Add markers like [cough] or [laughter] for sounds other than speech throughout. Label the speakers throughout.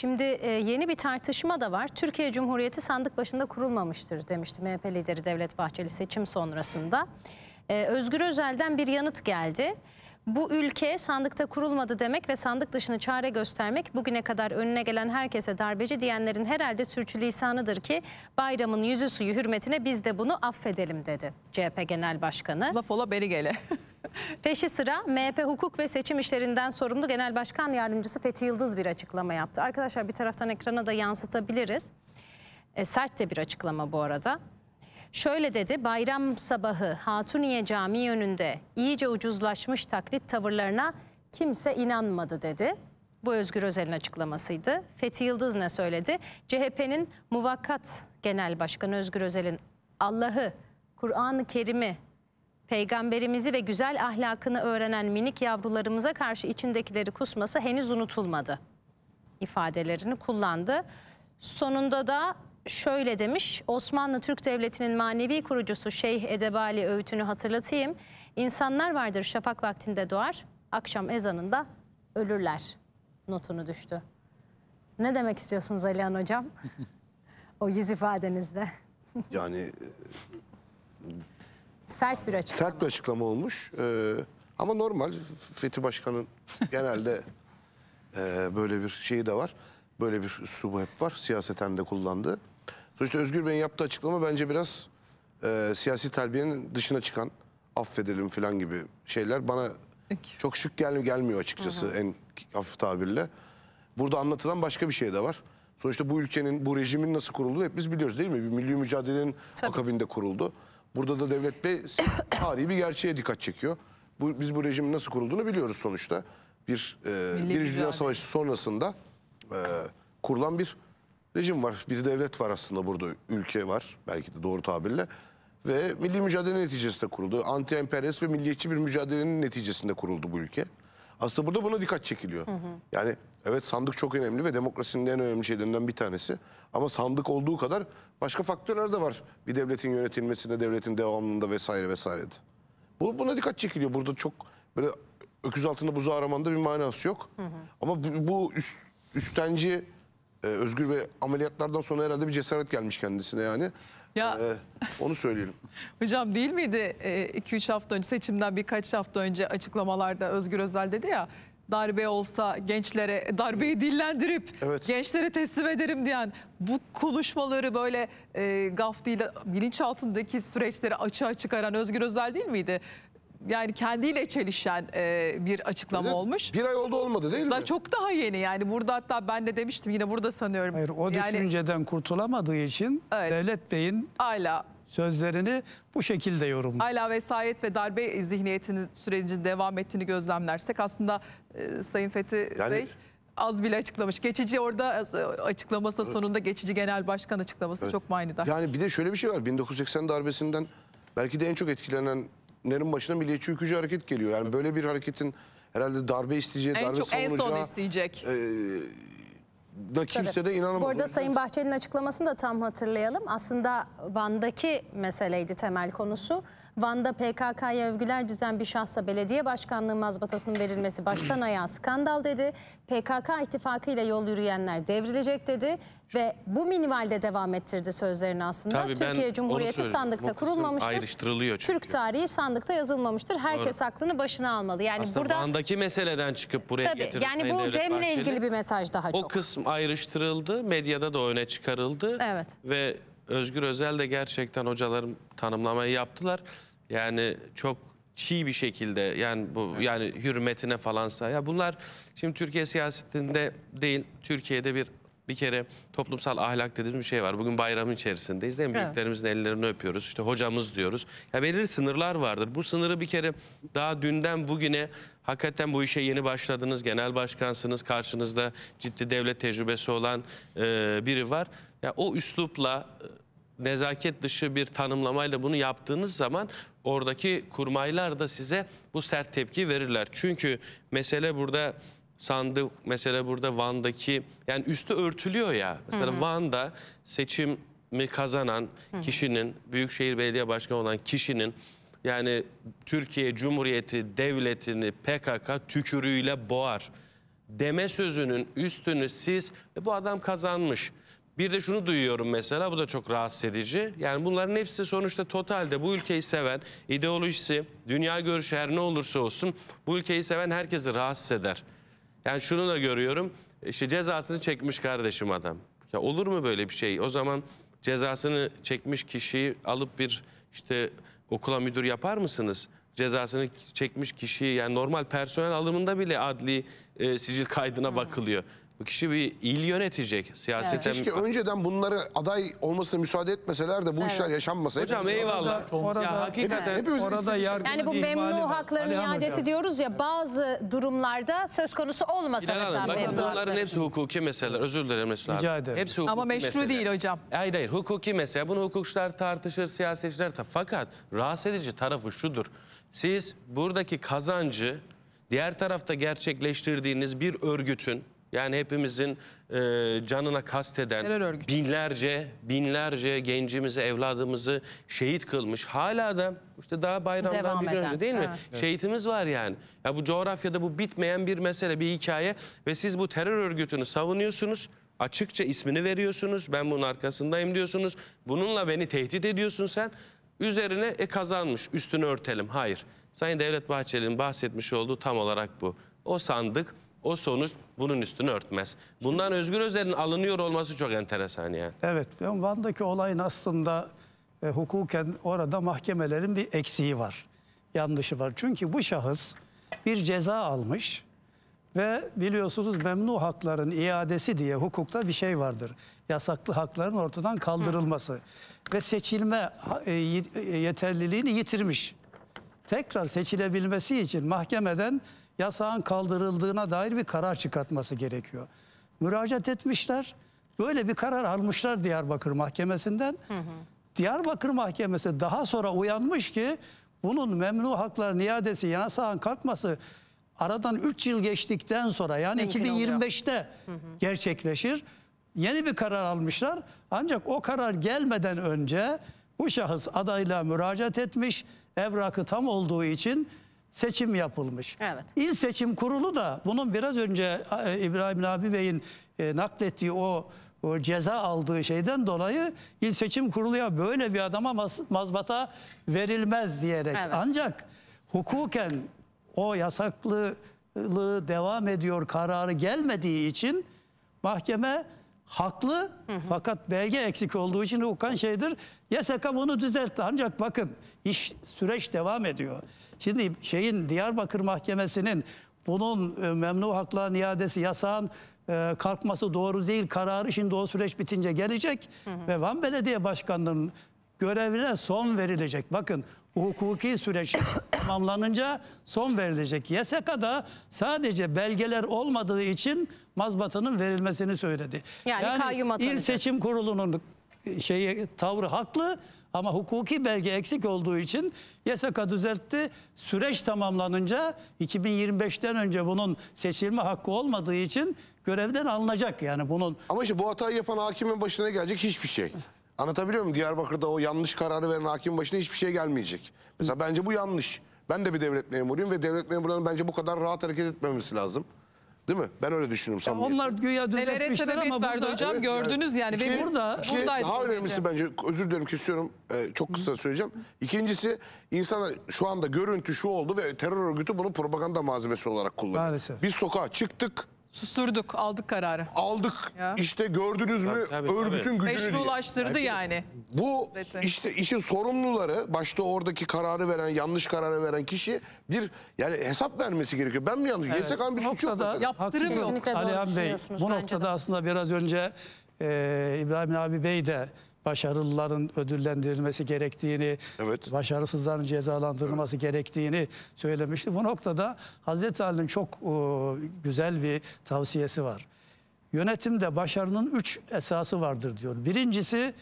Speaker 1: Şimdi e, yeni bir tartışma da var. Türkiye Cumhuriyeti sandık başında kurulmamıştır demişti MHP lideri Devlet Bahçeli seçim sonrasında. E, Özgür Özel'den bir yanıt geldi. Bu ülke sandıkta kurulmadı demek ve sandık dışını çare göstermek bugüne kadar önüne gelen herkese darbeci diyenlerin herhalde sürçülisanıdır ki bayramın yüzü suyu hürmetine biz de bunu affedelim dedi CHP Genel Başkanı. Laf ola beni gele. [laughs] Peşi sıra MHP Hukuk ve Seçim İşlerinden sorumlu Genel Başkan Yardımcısı Fethi Yıldız bir açıklama yaptı. Arkadaşlar bir taraftan ekrana da yansıtabiliriz. E, sert de bir açıklama bu arada. Şöyle dedi, bayram sabahı Hatuniye Camii önünde iyice ucuzlaşmış taklit tavırlarına kimse inanmadı dedi. Bu Özgür Özel'in açıklamasıydı. Fethi Yıldız ne söyledi? CHP'nin muvakkat genel başkanı Özgür Özel'in Allah'ı, Kur'an-ı Kerim'i Peygamberimizi ve güzel ahlakını öğrenen minik yavrularımıza karşı içindekileri kusması henüz unutulmadı ifadelerini kullandı. Sonunda da şöyle demiş. Osmanlı Türk Devleti'nin manevi kurucusu Şeyh Edebali öğütünü hatırlatayım. İnsanlar vardır şafak vaktinde doğar, akşam ezanında ölürler notunu düştü. Ne demek istiyorsunuz Alihan Hocam? [laughs] o yüz ifadenizde?
Speaker 2: yani [laughs]
Speaker 1: Sert bir açıklama.
Speaker 2: Sert bir açıklama olmuş. Ee, ama normal Fethi Başkan'ın [laughs] genelde e, böyle bir şeyi de var. Böyle bir üslubu hep var. Siyaseten de kullandı. Sonuçta Özgür Bey'in yaptığı açıklama bence biraz e, siyasi terbiyenin dışına çıkan affedelim falan gibi şeyler bana çok şık gel gelmiyor açıkçası en hafif tabirle. Burada anlatılan başka bir şey de var. Sonuçta bu ülkenin, bu rejimin nasıl kurulduğunu hep biz biliyoruz değil mi? Bir milli mücadelenin Tabii. akabinde kuruldu. Burada da Devlet Bey [coughs] tarihi bir gerçeğe dikkat çekiyor. Bu, biz bu rejimin nasıl kurulduğunu biliyoruz sonuçta. Bir e, Birinci Dünya Savaşı sonrasında e, kurulan bir rejim var. Bir devlet var aslında burada. Ülke var belki de doğru tabirle. Ve milli mücadele neticesinde kuruldu. Anti-emperyalist ve milliyetçi bir mücadelenin neticesinde kuruldu bu ülke. Aslında burada buna dikkat çekiliyor. Hı hı. Yani evet sandık çok önemli ve demokrasinin en önemli şeylerinden bir tanesi. Ama sandık olduğu kadar başka faktörler de var. Bir devletin yönetilmesinde, devletin devamında vesaire vesaire. Bu, buna dikkat çekiliyor. Burada çok böyle öküz altında buzu aramanda bir manası yok. Hı hı. Ama bu, bu üst, üstenci e, Özgür ve ameliyatlardan sonra herhalde bir cesaret gelmiş kendisine yani. Ya... Ee, onu söyleyelim.
Speaker 1: Hocam değil miydi 2-3 e, hafta önce seçimden birkaç hafta önce açıklamalarda Özgür Özel dedi ya darbe olsa gençlere e, darbeyi dillendirip evet. gençlere teslim ederim diyen bu konuşmaları böyle e, gaf değil bilinç altındaki süreçleri açığa çıkaran Özgür Özel değil miydi? Yani kendiyle çelişen
Speaker 3: e, bir açıklama evet, olmuş. Bir ay oldu olmadı değil daha mi? Çok daha yeni yani burada hatta ben de demiştim yine burada sanıyorum. Hayır o yani, düşünceden kurtulamadığı için evet, Devlet Bey'in hala sözlerini bu şekilde yorumluyor.
Speaker 1: Hala vesayet ve darbe zihniyetinin sürecin devam ettiğini gözlemlersek aslında e, Sayın Fethi yani, Bey az bile açıklamış. Geçici orada e, açıklaması sonunda geçici genel başkan açıklaması evet. çok manidar.
Speaker 2: Yani bir de şöyle bir şey var 1980 darbesinden belki de en çok etkilenenlerin başına Milliyetçi Ülkücü Hareket geliyor. Yani böyle bir hareketin herhalde darbe isteyeceği, en darbe çok, savunacağı. En son isteyecek. E, da kimse Tabii. de inanamaz. Bu arada Sayın
Speaker 1: Bahçeli'nin açıklamasını da tam hatırlayalım. Aslında Van'daki meseleydi temel konusu. Van'da PKK'ya övgüler düzen bir şahsa belediye başkanlığı mazbatasının verilmesi baştan ayağa skandal dedi. PKK ittifakıyla yol yürüyenler devrilecek dedi. Ve bu minvalde devam ettirdi sözlerini aslında. Tabii Türkiye Cumhuriyeti sandıkta kurulmamıştır. Türk tarihi sandıkta yazılmamıştır. Herkes Doğru. aklını başına almalı. Yani aslında burada...
Speaker 4: Van'daki meseleden çıkıp buraya Tabii, getirir. Yani bu demle Bahçeli. ilgili
Speaker 1: bir mesaj daha o çok. O
Speaker 4: kısmı hem ayrıştırıldı, medyada da öne çıkarıldı. Evet. Ve Özgür Özel de gerçekten hocalarım tanımlamayı yaptılar. Yani çok çiğ bir şekilde yani bu yani hürmetine falansa ya bunlar şimdi Türkiye siyasetinde değil Türkiye'de bir bir kere toplumsal ahlak dediğimiz bir şey var. Bugün bayramın içerisindeyiz değil mi? Evet. Büyüklerimizin ellerini öpüyoruz. İşte hocamız diyoruz. Ya belirli sınırlar vardır. Bu sınırı bir kere daha dünden bugüne Hakikaten bu işe yeni başladınız, genel başkansınız, karşınızda ciddi devlet tecrübesi olan e, biri var. Ya o üslupla e, nezaket dışı bir tanımlamayla bunu yaptığınız zaman oradaki kurmaylar da size bu sert tepki verirler. Çünkü mesele burada sandık, mesele burada Van'daki yani üstü örtülüyor ya. Mesela hı hı. Van'da seçim mi kazanan kişinin, Büyükşehir Belediye Başkanı olan kişinin yani Türkiye Cumhuriyeti Devleti'ni PKK tükürüğüyle boğar deme sözünün üstünü siz e, bu adam kazanmış. Bir de şunu duyuyorum mesela bu da çok rahatsız edici. Yani bunların hepsi sonuçta totalde bu ülkeyi seven, ideolojisi, dünya görüşü her ne olursa olsun bu ülkeyi seven herkesi rahatsız eder. Yani şunu da görüyorum işte cezasını çekmiş kardeşim adam. Ya olur mu böyle bir şey? O zaman cezasını çekmiş kişiyi alıp bir işte okula müdür yapar mısınız? Cezasını çekmiş kişiyi yani normal personel alımında bile adli e, sicil kaydına bakılıyor. Bu kişi bir il yönetecek. Siyaseten... Keşke
Speaker 2: önceden bunları aday olmasına müsaade etmeseler de bu Evet. işler yaşanmasa. Hocam eyvallah. Orada- ya hakikaten Hepimiz Orada istediğimiz- yargı
Speaker 4: Yani bu memnun hakların iadesi
Speaker 1: diyoruz ya bazı durumlarda söz konusu olmasa İlhan mesela Hanım, bakın
Speaker 4: bunların hepsi hukuki meseleler. Özür dilerim Resul abi. Rica ederim. Hepsi hukuki Ama meşru mesele. değil hocam. Hayır hayır hukuki mesele. Bunu hukukçular tartışır, siyasetçiler tartışır. Fakat rahatsız edici tarafı şudur. Siz buradaki kazancı diğer tarafta gerçekleştirdiğiniz bir örgütün yani hepimizin e, canına kasteden binlerce binlerce gencimizi, evladımızı şehit kılmış. Hala da işte daha bayramdan Devam bir gün eden. önce değil mi? Evet. Şehitimiz var yani. Ya bu coğrafyada bu bitmeyen bir mesele, bir hikaye ve siz bu terör örgütünü savunuyorsunuz. Açıkça ismini veriyorsunuz. Ben bunun arkasındayım diyorsunuz. Bununla beni tehdit ediyorsun sen. Üzerine e, kazanmış. Üstünü örtelim. Hayır. Sayın Devlet Bahçeli'nin bahsetmiş olduğu tam olarak bu. O sandık o sonuç bunun üstünü örtmez. Bundan Özgür Özel'in alınıyor olması çok enteresan ya.
Speaker 3: Evet, ben Van'daki olayın aslında e, hukuken orada mahkemelerin bir eksiği var. Yanlışı var. Çünkü bu şahıs bir ceza almış ve biliyorsunuz memnu hakların iadesi diye hukukta bir şey vardır. Yasaklı hakların ortadan kaldırılması ve seçilme e, e, yeterliliğini yitirmiş. Tekrar seçilebilmesi için mahkemeden yasağın kaldırıldığına dair bir karar çıkartması gerekiyor. Müracaat etmişler. Böyle bir karar almışlar Diyarbakır Mahkemesi'nden. Hı hı. Diyarbakır Mahkemesi daha sonra uyanmış ki bunun memnu hakların iadesi yasağın kalkması aradan 3 yıl geçtikten sonra yani Mümkün 2025'te oluyor. gerçekleşir. Yeni bir karar almışlar. Ancak o karar gelmeden önce bu şahıs adayla müracaat etmiş. Evrakı tam olduğu için seçim yapılmış. Evet. İl Seçim Kurulu da bunun biraz önce e, İbrahim Nabi Bey'in e, naklettiği o, o ceza aldığı şeyden dolayı İl Seçim Kurulu'ya böyle bir adama mazbata verilmez diyerek. Evet. Ancak hukuken o yasaklılığı devam ediyor kararı gelmediği için mahkeme haklı hı hı. fakat belge eksik olduğu için hukukan şeydir. YSK bunu düzeltti ancak bakın iş süreç devam ediyor. Şimdi şeyin Diyarbakır Mahkemesi'nin bunun e, memnu hakların iadesi yasağın e, kalkması doğru değil kararı şimdi o süreç bitince gelecek hı hı. ve Van Belediye Başkanı'nın görevine son verilecek. Bakın hukuki süreç [coughs] tamamlanınca son verilecek. YSK'da sadece belgeler olmadığı için mazbatanın verilmesini söyledi. Yani, yani kayyum Seçim Kurulu'nun e, şeyi tavrı haklı ama hukuki belge eksik olduğu için YSK düzeltti. Süreç tamamlanınca 2025'ten önce bunun seçilme hakkı olmadığı için görevden alınacak yani bunun.
Speaker 2: Ama işte bu hatayı yapan hakimin başına gelecek hiçbir şey. Anlatabiliyor muyum? Diyarbakır'da o yanlış kararı veren hakim başına hiçbir şey gelmeyecek. Mesela bence bu yanlış. Ben de bir devlet memuruyum ve devlet memurlarının bence bu kadar rahat hareket etmemesi lazım. Değil mi? Ben öyle düşünüyorum samimiyetle. Onlar güya Nelere
Speaker 3: düzeltmişler ama verdi burada hocam Evet, gördünüz yani. Ve burada, iki- buradaydı. Daha bu gece.
Speaker 2: bence özür dilerim kesiyorum Ee, çok kısa söyleyeceğim. İkincisi insana şu anda görüntü şu oldu ve terör örgütü bunu propaganda malzemesi olarak kullanıyor. Maalesef. Biz sokağa çıktık
Speaker 1: Susturduk, aldık kararı. Aldık. Ya. İşte gördünüz mü tabii, tabii, örgütün gücünü Meşrulaştırdı yani. Bu Beti. işte işin
Speaker 2: sorumluları, başta oradaki kararı veren, yanlış kararı veren kişi bir yani hesap vermesi gerekiyor. Ben mi yanlış? Evet. YSK'nın bir suçu yok. Yaptırım yok. Kesinlikle doğru Bey,
Speaker 3: bu noktada aslında biraz önce e, İbrahim abi Bey de başarılıların ödüllendirilmesi gerektiğini, evet. başarısızların cezalandırılması evet. gerektiğini söylemişti. Bu noktada Hazreti Ali'nin çok o, e, güzel bir tavsiyesi var. Yönetimde başarının üç esası vardır diyor. Birincisi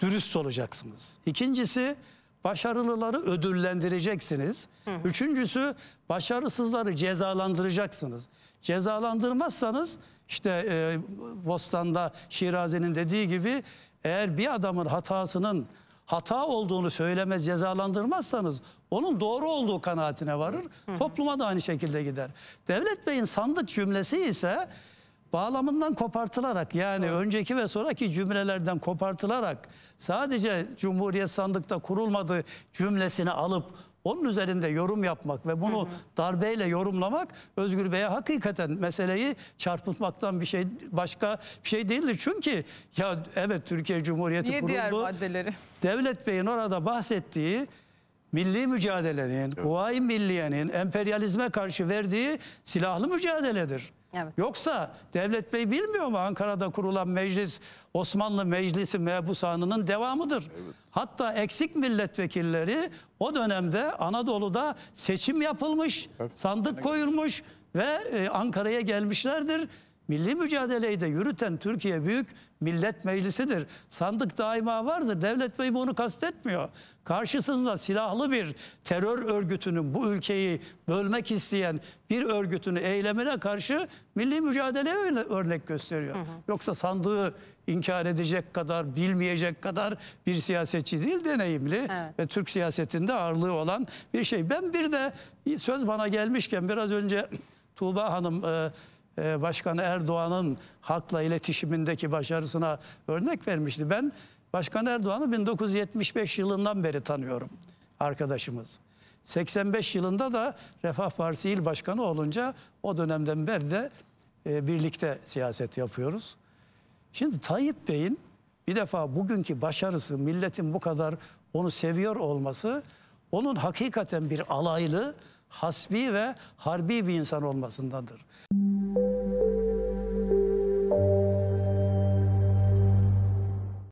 Speaker 3: dürüst olacaksınız. İkincisi başarılıları ödüllendireceksiniz. Hı. Üçüncüsü başarısızları cezalandıracaksınız. Cezalandırmazsanız işte e, Bostan'da Şirazi'nin dediği gibi eğer bir adamın hatasının hata olduğunu söylemez, cezalandırmazsanız onun doğru olduğu kanaatine varır. Hı. Topluma da aynı şekilde gider. Devlet Bey'in sandık cümlesi ise bağlamından kopartılarak yani Hı. önceki ve sonraki cümlelerden kopartılarak sadece Cumhuriyet sandıkta kurulmadığı cümlesini alıp onun üzerinde yorum yapmak ve bunu hı hı. darbeyle yorumlamak Özgür Bey'e hakikaten meseleyi çarpıtmaktan bir şey başka bir şey değildir. Çünkü ya evet Türkiye Cumhuriyeti Niye kuruldu. diğer maddeleri? Devlet Bey'in orada bahsettiği milli mücadelenin, evet. kuvayi milliyenin emperyalizme karşı verdiği silahlı mücadeledir. Evet. Yoksa Devlet Bey bilmiyor mu Ankara'da kurulan meclis Osmanlı Meclisi mebusanının devamıdır. Evet. Hatta eksik milletvekilleri o dönemde Anadolu'da seçim yapılmış, evet. sandık koyulmuş ve e, Ankara'ya gelmişlerdir. Milli mücadeleyi de yürüten Türkiye Büyük Millet Meclisi'dir. Sandık daima vardır. Devlet Bey bunu kastetmiyor. Karşısında silahlı bir terör örgütünün bu ülkeyi bölmek isteyen bir örgütün eylemine karşı milli mücadele örnek gösteriyor. Hı hı. Yoksa sandığı inkar edecek kadar, bilmeyecek kadar bir siyasetçi değil, deneyimli evet. ve Türk siyasetinde ağırlığı olan bir şey. Ben bir de söz bana gelmişken biraz önce Tuğba Hanım... E, ee, Başkan Erdoğan'ın halkla iletişimindeki başarısına örnek vermişti. Ben Başkan Erdoğan'ı 1975 yılından beri tanıyorum arkadaşımız. 85 yılında da Refah Partisi İl başkanı olunca o dönemden beri de e, birlikte siyaset yapıyoruz. Şimdi Tayyip Bey'in bir defa bugünkü başarısı, milletin bu kadar onu seviyor olması, onun hakikaten bir alaylı, hasbi ve harbi bir insan olmasındandır.